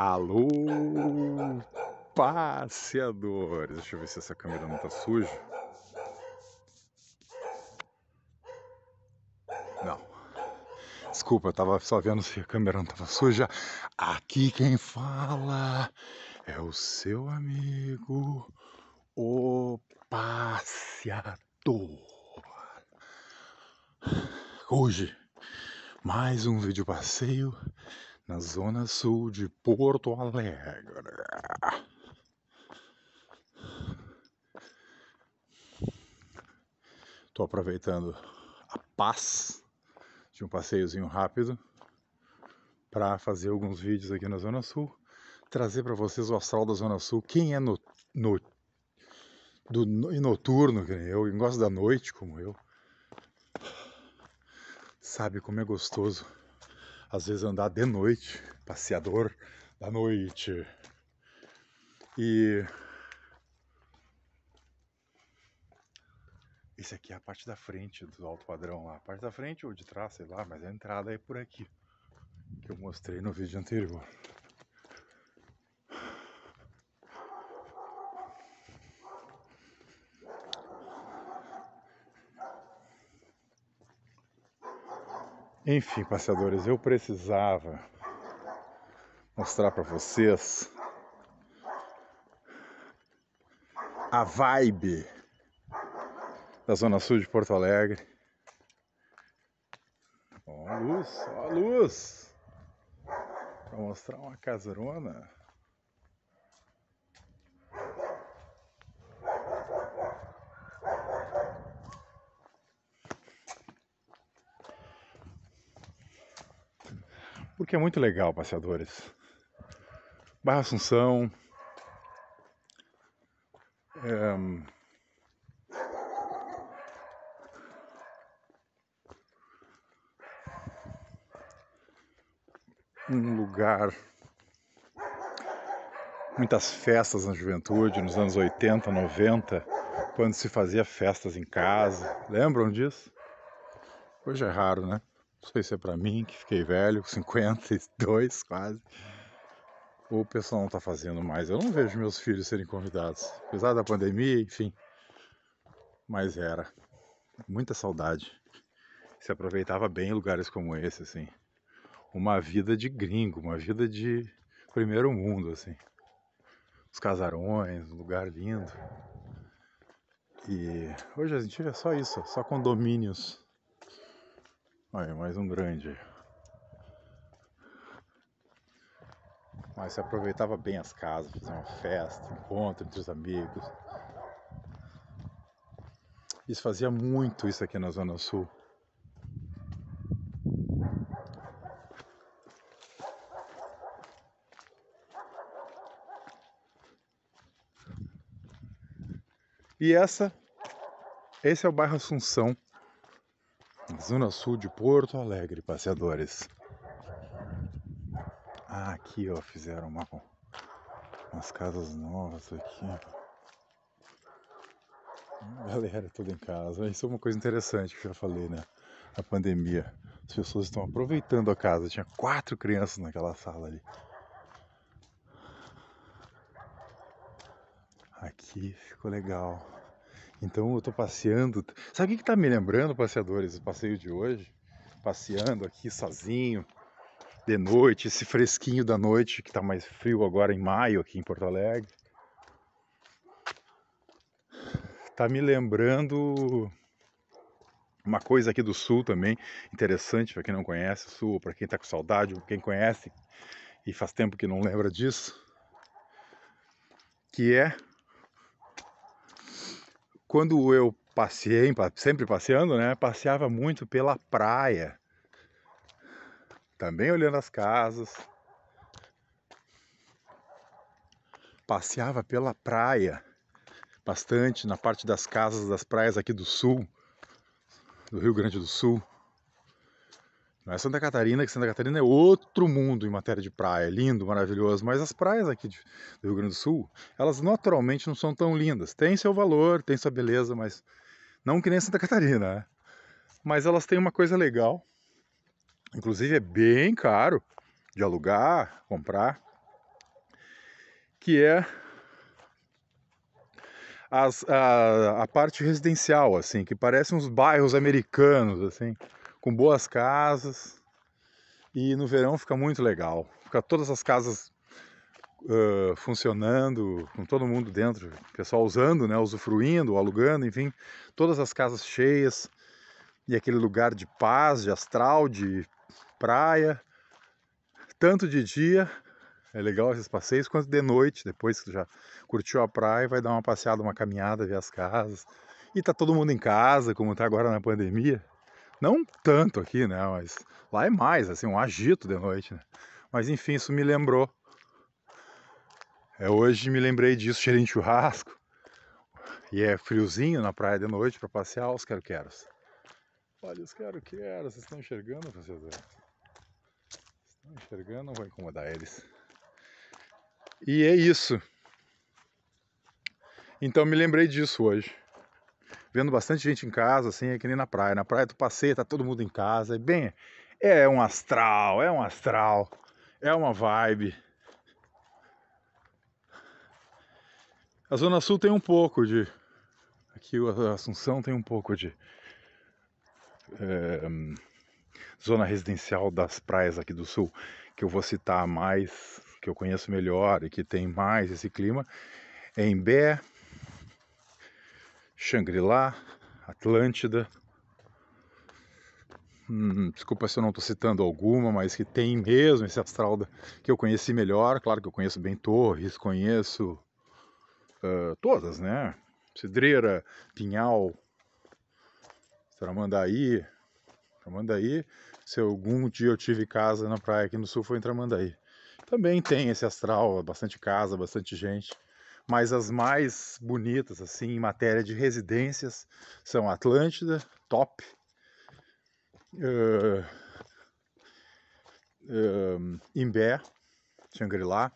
Alô, passeadores! Deixa eu ver se essa câmera não tá suja. Não. Desculpa, eu tava só vendo se a câmera não tava suja. Aqui quem fala é o seu amigo, o passeador. Hoje, mais um vídeo passeio na zona sul de Porto Alegre. Estou aproveitando a paz de um passeiozinho rápido para fazer alguns vídeos aqui na Zona Sul, trazer para vocês o astral da Zona Sul. Quem é no, no, do, no, noturno, que nem eu, e gosta da noite como eu, sabe como é gostoso às vezes andar de noite, passeador da noite. E esse aqui é a parte da frente do alto padrão lá, a parte da frente ou de trás, sei lá, mas a entrada é por aqui, que eu mostrei no vídeo anterior. Enfim, passeadores, eu precisava mostrar para vocês a vibe da Zona Sul de Porto Alegre. Ó a luz, ó a luz! Para mostrar uma caserona. é muito legal, passeadores. Barra Assunção. É... Um lugar. Muitas festas na juventude, nos anos 80, 90, quando se fazia festas em casa. Lembram disso? Hoje é raro, né? Não sei se é pra mim, que fiquei velho, 52 quase. Ou o pessoal não tá fazendo mais. Eu não vejo meus filhos serem convidados. Apesar da pandemia, enfim. Mas era. Muita saudade. Se aproveitava bem lugares como esse, assim. Uma vida de gringo, uma vida de primeiro mundo, assim. Os casarões, um lugar lindo. E hoje a gente vê só isso, só condomínios Olha, mais um grande. Mas se aproveitava bem as casas, fazia uma festa, encontro entre os amigos. Isso fazia muito isso aqui na Zona Sul. E essa, esse é o bairro Assunção. Zona Sul de Porto Alegre, passeadores. Ah, aqui ó, fizeram uma, umas casas novas aqui. Galera, tudo em casa. Isso é uma coisa interessante que eu já falei, né? A pandemia. As pessoas estão aproveitando a casa. Tinha quatro crianças naquela sala ali. Aqui ficou legal. Então eu tô passeando. Sabe o que, tá me lembrando, passeadores, o passeio de hoje? Passeando aqui sozinho, de noite, esse fresquinho da noite que tá mais frio agora em maio aqui em Porto Alegre. Tá me lembrando uma coisa aqui do sul também, interessante para quem não conhece o sul, para quem tá com saudade, para quem conhece e faz tempo que não lembra disso, que é quando eu passei, sempre passeando, né? Passeava muito pela praia. Também olhando as casas. Passeava pela praia bastante na parte das casas das praias aqui do sul, do Rio Grande do Sul. Não é Santa Catarina, que Santa Catarina é outro mundo em matéria de praia, lindo, maravilhoso, mas as praias aqui de, do Rio Grande do Sul, elas naturalmente não são tão lindas. Tem seu valor, tem sua beleza, mas não que nem Santa Catarina, né? Mas elas têm uma coisa legal, inclusive é bem caro de alugar, comprar, que é as, a, a parte residencial, assim, que parece uns bairros americanos, assim com boas casas. E no verão fica muito legal. Fica todas as casas uh, funcionando, com todo mundo dentro, pessoal usando, né, usufruindo, alugando, enfim, todas as casas cheias e aquele lugar de paz, de astral, de praia, tanto de dia, é legal esses passeios, quanto de noite, depois que já curtiu a praia, vai dar uma passeada, uma caminhada, ver as casas. E tá todo mundo em casa, como tá agora na pandemia. Não tanto aqui, né? Mas lá é mais, assim, um agito de noite, né? Mas enfim, isso me lembrou. É, hoje me lembrei disso, cheirinho de churrasco. E é friozinho na praia de noite para passear os quero-queros. Olha os quero-queros, vocês estão enxergando, vocês? Estão enxergando, não vou incomodar eles. E é isso. Então me lembrei disso hoje vendo bastante gente em casa, assim, é que nem na praia. Na praia tu passeia, tá todo mundo em casa. É bem, é um astral, é um astral, é uma vibe. A Zona Sul tem um pouco de. Aqui a Assunção tem um pouco de. É, zona residencial das praias aqui do Sul, que eu vou citar mais, que eu conheço melhor e que tem mais esse clima, é Bé, Shangri-La, Atlântida. Hum, desculpa se eu não estou citando alguma, mas que tem mesmo esse astral que eu conheci melhor. Claro que eu conheço bem Torres, conheço uh, todas, né? Cidreira, Pinhal, Tramandaí. Tramandaí, se algum dia eu tive casa na praia aqui no sul, foi em Tramandaí. Também tem esse astral, bastante casa, bastante gente mas as mais bonitas assim em matéria de residências são Atlântida, top, uh, uh, Imbé, Xangri-Lá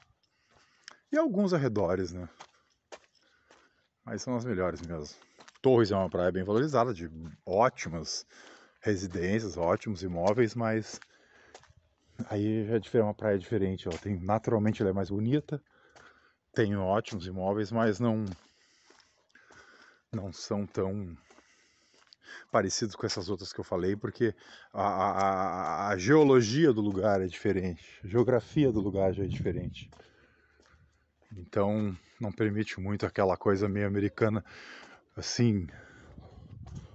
e alguns arredores, né? Mas são as melhores mesmo. Torres é uma praia bem valorizada, de ótimas residências, ótimos imóveis, mas aí é uma praia diferente. Ela tem naturalmente ela é mais bonita, tenho ótimos imóveis, mas não não são tão parecidos com essas outras que eu falei, porque a, a, a geologia do lugar é diferente, a geografia do lugar já é diferente. Então não permite muito aquela coisa meio americana, assim,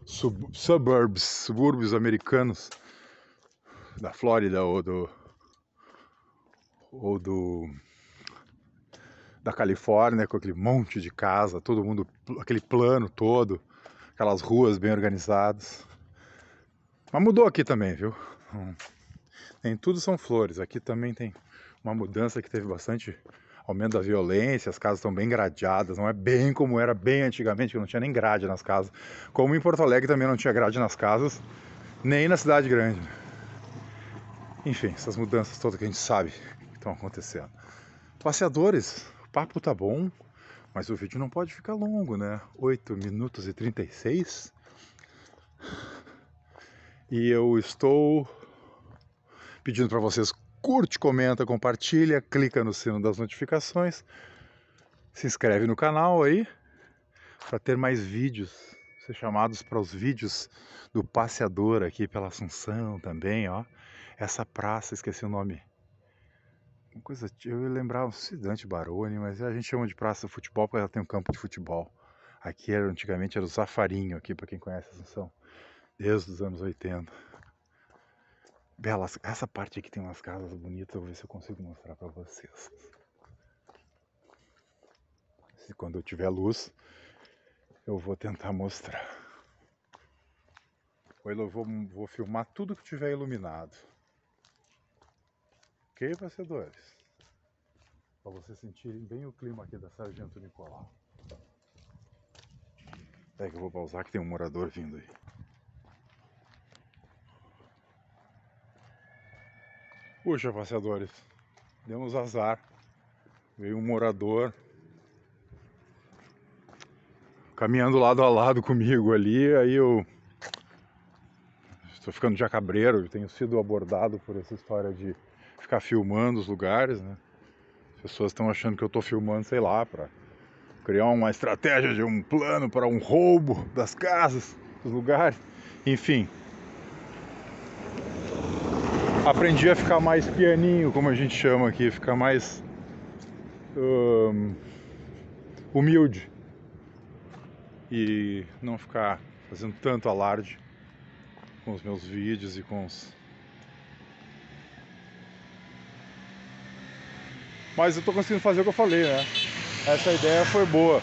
sub, suburbs, subúrbios americanos da Flórida ou do ou do da Califórnia, com aquele monte de casa, todo mundo, aquele plano todo, aquelas ruas bem organizadas. Mas mudou aqui também, viu? Nem hum. tudo são flores. Aqui também tem uma mudança que teve bastante aumento da violência, as casas estão bem gradeadas, não é bem como era bem antigamente, que não tinha nem grade nas casas. Como em Porto Alegre também não tinha grade nas casas, nem na cidade grande. Enfim, essas mudanças todas que a gente sabe que estão acontecendo. Passeadores, papo tá bom, mas o vídeo não pode ficar longo, né? 8 minutos e 36. E eu estou pedindo para vocês curte, comenta, compartilha, clica no sino das notificações, se inscreve no canal aí para ter mais vídeos, ser chamados para os vídeos do passeador aqui pela Assunção também, ó. Essa praça, esqueci o nome uma coisa, eu ia lembrar um Cidante Baroni, mas a gente chama de praça futebol porque ela tem um campo de futebol. Aqui era, antigamente era o Zafarinho, aqui para quem conhece Assunção, desde os anos 80. Belas, essa parte aqui tem umas casas bonitas, vou ver se eu consigo mostrar para vocês. Se quando eu tiver luz, eu vou tentar mostrar. Ou eu vou, vou filmar tudo que tiver iluminado. Ok, vencedores? Para vocês sentirem bem o clima aqui da Sargento Nicolau. Até que eu vou pausar que tem um morador vindo aí. Puxa, passeadores, demos azar. Veio um morador caminhando lado a lado comigo ali, aí eu estou ficando já cabreiro, tenho sido abordado por essa história de ficar filmando os lugares, né? As pessoas estão achando que eu estou filmando, sei lá, para criar uma estratégia de um plano para um roubo das casas, dos lugares, enfim. Aprendi a ficar mais pianinho, como a gente chama aqui, ficar mais hum, humilde e não ficar fazendo tanto alarde com os meus vídeos e com os Mas eu tô conseguindo fazer o que eu falei, né? Essa ideia foi boa.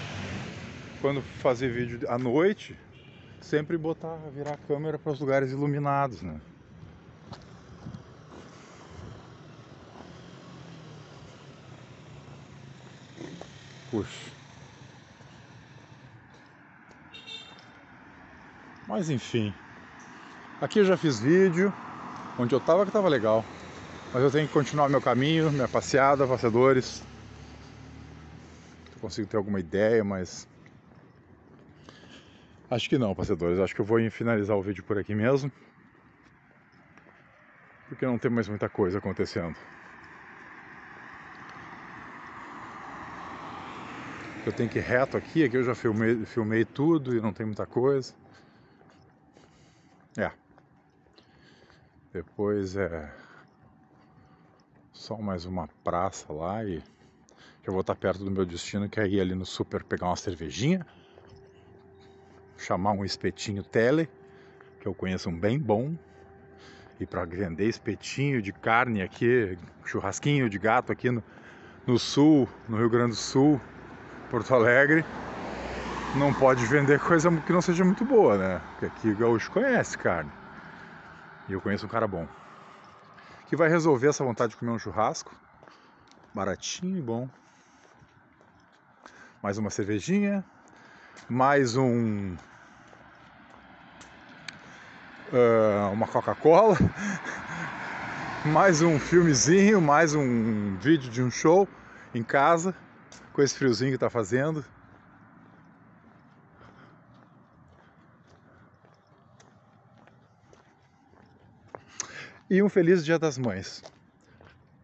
Quando fazer vídeo à noite, sempre botar, virar a câmera para os lugares iluminados, né? Puxa. Mas enfim. Aqui eu já fiz vídeo. Onde eu tava que tava legal. Mas eu tenho que continuar meu caminho, minha passeada, passeadores. Eu consigo ter alguma ideia, mas. Acho que não, passeadores. Acho que eu vou finalizar o vídeo por aqui mesmo. Porque não tem mais muita coisa acontecendo. eu tenho que ir reto aqui, aqui eu já filmei, filmei tudo e não tem muita coisa. É. Depois é. Só mais uma praça lá e eu vou estar perto do meu destino, que é ir ali no super pegar uma cervejinha, chamar um espetinho tele, que eu conheço um bem bom. E para vender espetinho de carne aqui, churrasquinho de gato aqui no, no sul, no Rio Grande do Sul, Porto Alegre, não pode vender coisa que não seja muito boa, né? Porque aqui o gaúcho conhece carne. E eu conheço um cara bom que vai resolver essa vontade de comer um churrasco. Baratinho e bom. Mais uma cervejinha, mais um Uh, uma Coca-Cola, mais um filmezinho, mais um vídeo de um show em casa, com esse friozinho que tá fazendo. E um feliz Dia das Mães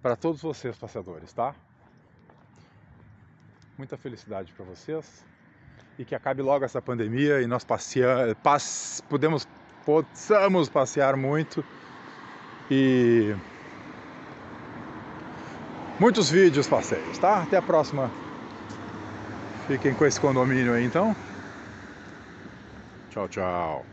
para todos vocês, passeadores, tá? Muita felicidade para vocês e que acabe logo essa pandemia e nós passeamos, podemos, possamos passear muito e muitos vídeos passeios, tá? Até a próxima. Fiquem com esse condomínio aí então. Tchau, tchau.